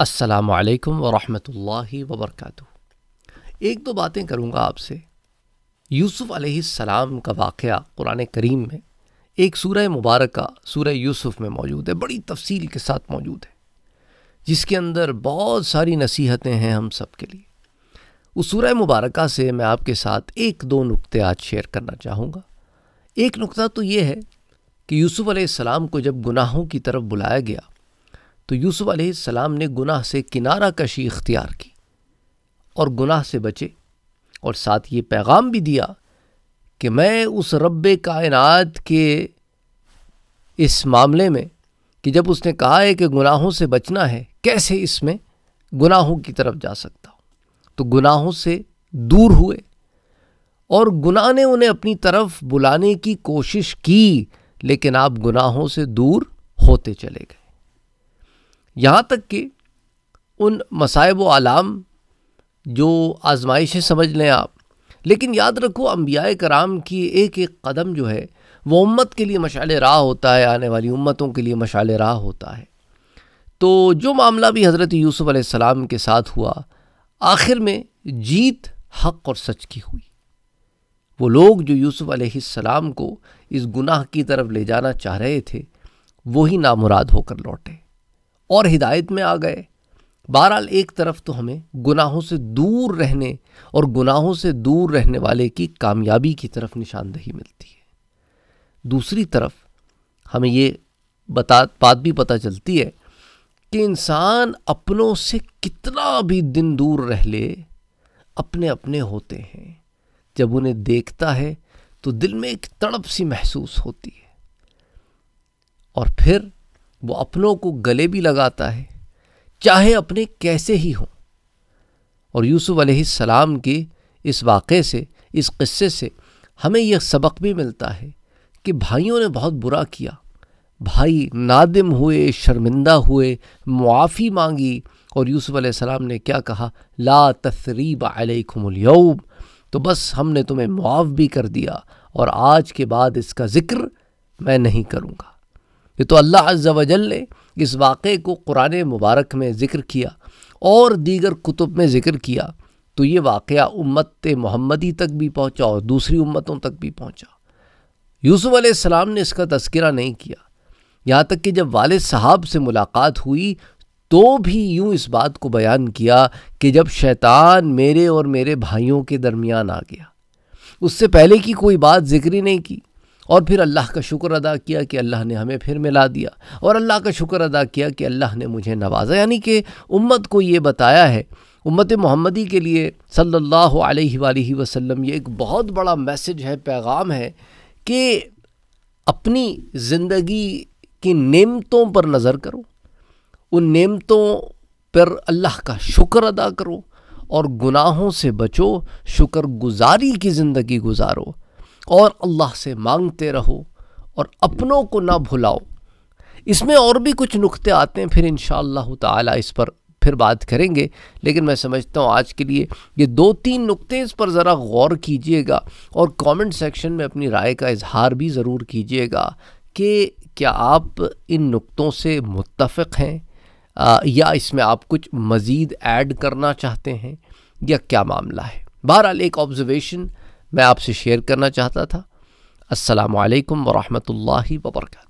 असलकम वालेकुम वबरक़ एक दो बातें करूँगा आपसे यूसुफ़ सलाम का वाक़ कुरान करीम में एक सूरह मुबारक सूरह यूसुफ़ में मौजूद है बड़ी तफसील के साथ मौजूद है जिसके अंदर बहुत सारी नसीहतें हैं हम सब के लिए उस सूरह मुबारक से मैं आपके साथ एक दो नुक़े आज शेयर करना चाहूँगा एक नुक़ा तो ये है कि यूसुफ़ सलाम को जब गुनाहों की तरफ बुलाया गया तो यूसुफ़ सलाम ने गुनाह से किनारा कशी इख्तियार की और गुनाह से बचे और साथ ये पैगाम भी दिया कि मैं उस रब कायनात के इस मामले में कि जब उसने कहा है कि गुनाहों से बचना है कैसे इसमें गुनाहों की तरफ जा सकता हूँ तो गुनाहों से दूर हुए और गुनाह ने उन्हें अपनी तरफ बुलाने की कोशिश की लेकिन आप गुनाहों से दूर होते चले गए यहाँ तक कि उन मसायब आलाम जो आजमाइशें समझ लें आप लेकिन याद रखो अम्बिया कराम की एक एक कदम जो है वह उम्मत के लिए मशाल राह होता है आने वाली उम्मतों के लिए मशाल राह होता है तो जो मामला भी हज़रत यूसुफ़ सलाम के साथ हुआ आखिर में जीत हक और सच की हुई वो लोग जो यूसुफ़ अलैहिस्सलाम को इस गुनाह की तरफ ले जाना चाह रहे थे वही नामुराद होकर लौटे और हिदायत में आ गए बहरहाल एक तरफ तो हमें गुनाहों से दूर रहने और गुनाहों से दूर रहने वाले की कामयाबी की तरफ निशानदेही मिलती है दूसरी तरफ हमें ये बता बात भी पता चलती है कि इंसान अपनों से कितना भी दिन दूर रह ले अपने अपने होते हैं जब उन्हें देखता है तो दिल में एक तड़प सी महसूस होती है और फिर वो अपनों को गले भी लगाता है चाहे अपने कैसे ही हों और यूसुफ सलाम के इस वाक़े से इस क़स्से से हमें यह सबक भी मिलता है कि भाइयों ने बहुत बुरा किया भाई नादिम हुए शर्मिंदा हुए मुआफ़ी मांगी और यूसुफ़ सलाम ने क्या कहा ला तसरीब अलैकुमलयौम तो बस हमने तुम्हें मुआफ़ भी कर दिया और आज के बाद इसका ज़िक्र मैं नहीं करूँगा ये तो अल्लाह अज़्ज़ा वजल ने इस वाक़े को कुरान मुबारक में ज़िक्र किया और दीगर कुतुब में ज़िक्र किया तो ये वाक़ा उम्मत मोहम्मदी तक भी पहुँचा और दूसरी उम्मतों तक भी पहुँचा यूसुफ़ सलाम ने इसका तस्करा नहीं किया यहाँ तक कि जब वाल साहब से मुलाकात हुई तो भी यूँ इस बात को बयान किया कि जब शैतान मेरे और मेरे भाइयों के दरमियान आ गया उससे पहले की कोई बात जिक्र ही नहीं की और फिर अल्लाह का शुक्र अदा किया कि अल्लाह ने हमें फिर मिला दिया और अल्लाह का शुक्र अदा किया कि अल्लाह ने मुझे नवाजा यानी कि उम्मत को ये बताया है उम्मत मोहम्मदी के लिए सल्लल्लाहु अलैहि वसल्लम ये एक बहुत बड़ा मैसेज है पैगाम है कि अपनी ज़िंदगी की नेमतों पर नज़र करो उन नेमतों पर अल्लाह का शुक्र अदा करो और गुनाहों से बचो शुक्रगुजारी की ज़िंदगी गुजारो और अल्लाह से मांगते रहो और अपनों को ना भुलाओ इसमें और भी कुछ नुक्ते आते हैं फिर इन ताला इस पर फिर बात करेंगे लेकिन मैं समझता हूँ आज के लिए ये दो तीन नुक्ते इस पर ज़रा गौर कीजिएगा और कमेंट सेक्शन में अपनी राय का इजहार भी ज़रूर कीजिएगा कि क्या आप इन नुक्तों से मुतफ़ हैं आ, या इसमें आप कुछ मज़ीद ऐड करना चाहते हैं या क्या मामला है बहरहाल एक ऑब्ज़रवेशन मैं आपसे शेयर करना चाहता था असलकम वरहमल वर्का